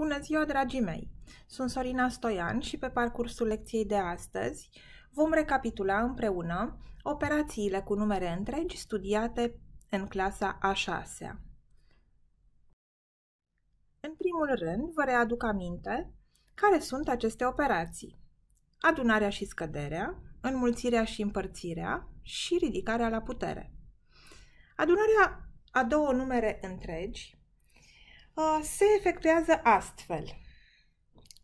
Bună ziua, dragii mei! Sunt Sorina Stoian și pe parcursul lecției de astăzi vom recapitula împreună operațiile cu numere întregi studiate în clasa a 6 În primul rând, vă readuc aminte care sunt aceste operații. Adunarea și scăderea, înmulțirea și împărțirea și ridicarea la putere. Adunarea a două numere întregi Uh, se efectuează astfel.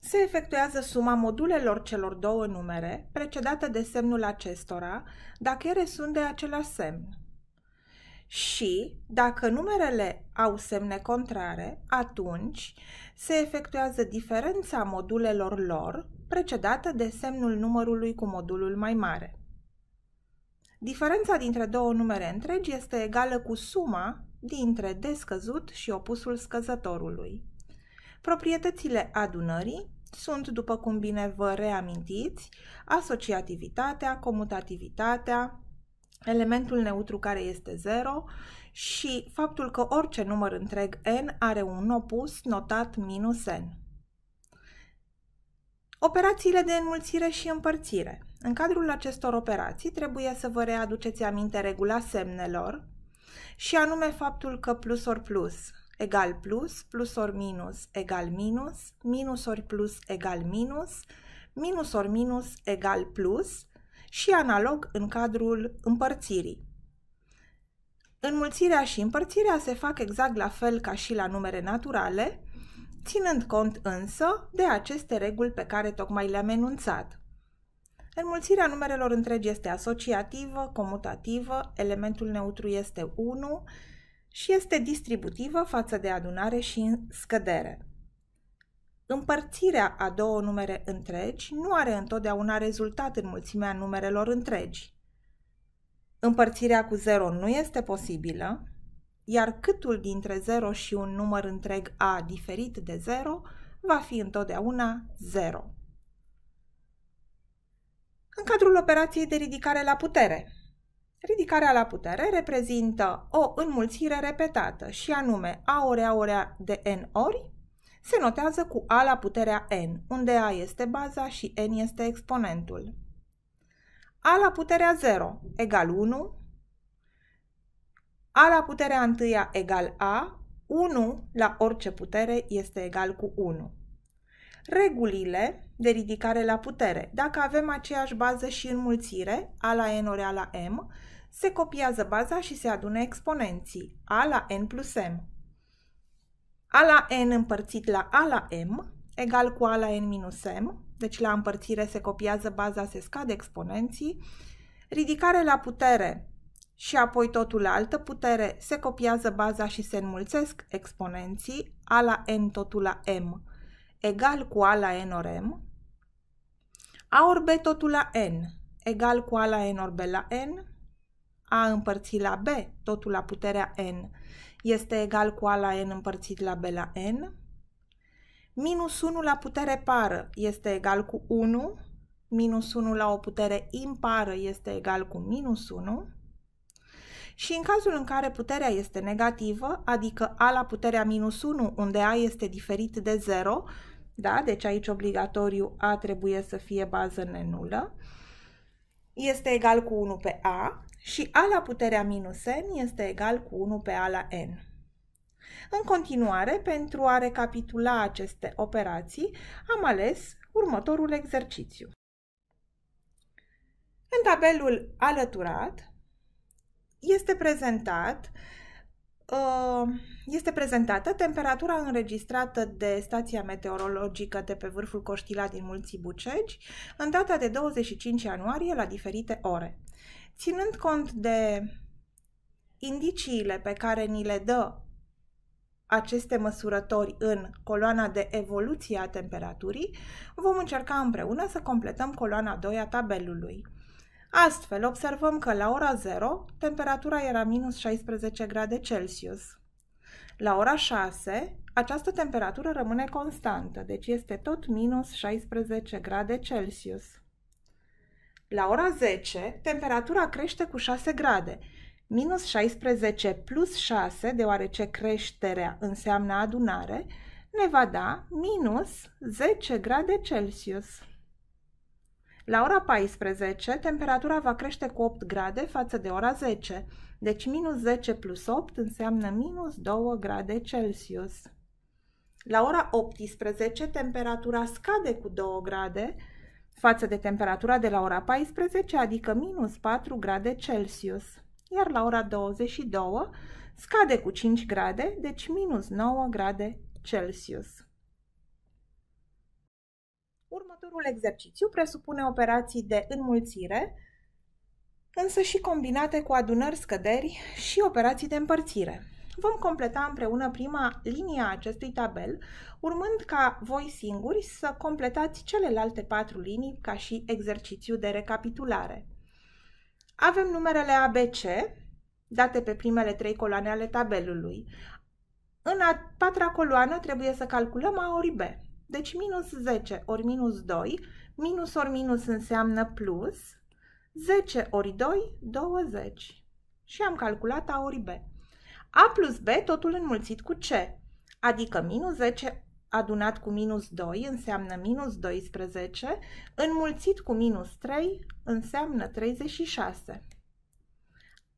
Se efectuează suma modulelor celor două numere, precedată de semnul acestora, dacă ele sunt de același semn. Și, dacă numerele au semne contrare, atunci se efectuează diferența modulelor lor, precedată de semnul numărului cu modulul mai mare. Diferența dintre două numere întregi este egală cu suma dintre descăzut și opusul scăzătorului. Proprietățile adunării sunt, după cum bine vă reamintiți, asociativitatea, comutativitatea, elementul neutru care este 0 și faptul că orice număr întreg n are un opus notat minus n. Operațiile de înmulțire și împărțire. În cadrul acestor operații trebuie să vă readuceți aminte regula semnelor, și anume faptul că plus ori plus egal plus, plus ori minus egal minus, minus ori plus egal minus, minus ori minus egal plus și analog în cadrul împărțirii. Înmulțirea și împărțirea se fac exact la fel ca și la numere naturale, ținând cont însă de aceste reguli pe care tocmai le-am enunțat. Înmulțirea numerelor întregi este asociativă, comutativă, elementul neutru este 1 și este distributivă față de adunare și scădere. Împărțirea a două numere întregi nu are întotdeauna rezultat în mulțimea numerelor întregi. Împărțirea cu 0 nu este posibilă, iar câtul dintre 0 și un număr întreg A diferit de 0 va fi întotdeauna 0 în cadrul operației de ridicare la putere. Ridicarea la putere reprezintă o înmulțire repetată și anume a ori a ori de n ori se notează cu a la puterea n, unde a este baza și n este exponentul. a la puterea 0 egal 1, a la puterea 1 egal a, 1 la orice putere este egal cu 1 regulile de ridicare la putere. Dacă avem aceeași bază și înmulțire, A la N ori A la M, se copiază baza și se adună exponenții, A la N plus M. A la N împărțit la A la M egal cu A la N minus M, deci la împărțire se copiază baza, se scade exponenții, ridicare la putere și apoi totul la altă putere, se copiază baza și se înmulțesc exponenții, A la N totul la M egal cu A la N ori M, A ori B totul la N, egal cu A la N ori B la N, A împărțit la B totul la puterea N este egal cu A la N împărțit la B la N, minus 1 la putere pară este egal cu 1, minus 1 la o putere impară este egal cu minus 1, și în cazul în care puterea este negativă, adică a la puterea minus 1, unde a este diferit de 0, da? Deci aici obligatoriu A trebuie să fie bază nenulă. Este egal cu 1 pe A și A la puterea minus N este egal cu 1 pe A la N. În continuare, pentru a recapitula aceste operații, am ales următorul exercițiu. În tabelul alăturat este prezentat Ehm, este prezentată temperatura înregistrată de stația meteorologică de pe vârful Coștila din Mulții Bucegi în data de 25 ianuarie la diferite ore. Ținând cont de indiciile pe care ni le dă aceste măsurători în coloana de evoluție a temperaturii, vom încerca împreună să completăm coloana 2 a tabelului. Astfel, observăm că la ora 0 temperatura era minus 16 grade Celsius. La ora 6, această temperatură rămâne constantă, deci este tot minus 16 grade Celsius. La ora 10, temperatura crește cu 6 grade, minus 16 plus 6, deoarece creșterea înseamnă adunare, ne va da minus 10 grade Celsius. La ora 14, temperatura va crește cu 8 grade față de ora 10, deci minus 10 plus 8 înseamnă minus 2 grade Celsius. La ora 18, temperatura scade cu 2 grade față de temperatura de la ora 14, adică minus 4 grade Celsius. Iar la ora 22, scade cu 5 grade, deci minus 9 grade Celsius. Următorul exercițiu presupune operații de înmulțire, însă și combinate cu adunări, scăderi și operații de împărțire. Vom completa împreună prima linie a acestui tabel, urmând ca voi singuri să completați celelalte patru linii ca și exercițiu de recapitulare. Avem numerele ABC, date pe primele trei coloane ale tabelului. În a patra coloană trebuie să calculăm A ori B. Deci minus 10 ori minus 2, minus ori minus înseamnă plus, 10 ori 2, 20. Și am calculat A ori B. A plus B, totul înmulțit cu C, adică minus 10 adunat cu minus 2 înseamnă minus 12, înmulțit cu minus 3 înseamnă 36.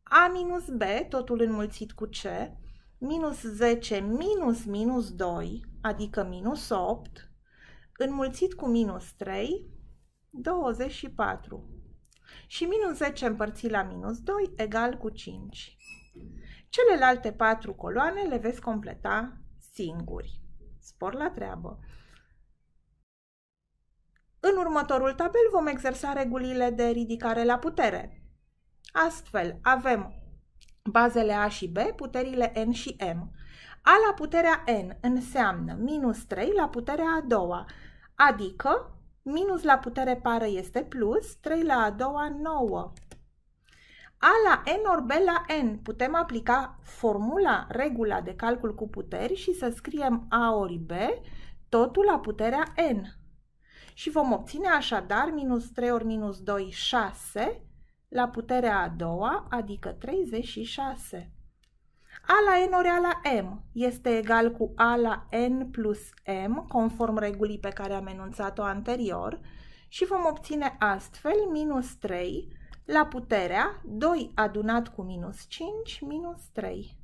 A minus B, totul înmulțit cu C, minus 10 minus minus 2, adică minus 8, înmulțit cu minus 3, 24. Și minus 10 împărțit la minus 2 egal cu 5. Celelalte patru coloane le veți completa singuri. Spor la treabă! În următorul tabel vom exersa regulile de ridicare la putere. Astfel, avem bazele A și B, puterile N și M. A la puterea N înseamnă minus 3 la puterea a doua, adică minus la putere pară este plus, 3 la a doua, 9. A la N ori B la N putem aplica formula, regula de calcul cu puteri și să scriem A ori B, totul la puterea N. Și vom obține așadar minus 3 ori minus 2, 6, la puterea a doua, adică 36. A la N ori A la M este egal cu A la N plus M, conform regulii pe care am enunțat-o anterior, și vom obține astfel minus 3 la puterea 2 adunat cu minus 5, minus 3.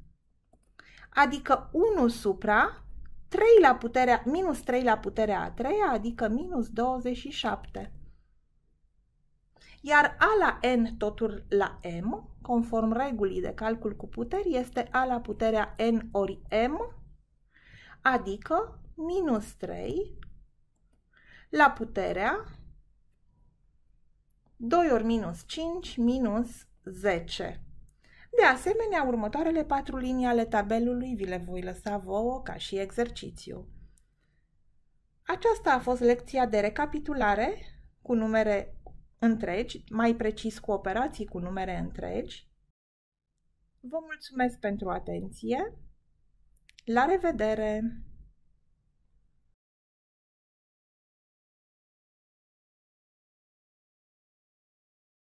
Adică 1 supra 3 la puterea, minus 3 la puterea a 3, adică minus 27 iar A la N totul la M, conform regulii de calcul cu puteri, este A la puterea N ori M, adică minus 3 la puterea 2 ori minus 5 minus 10. De asemenea, următoarele patru linii ale tabelului vi le voi lăsa vouă ca și exercițiu. Aceasta a fost lecția de recapitulare cu numere întregi, mai precis cu operații cu numere întregi. Vă mulțumesc pentru atenție. La revedere!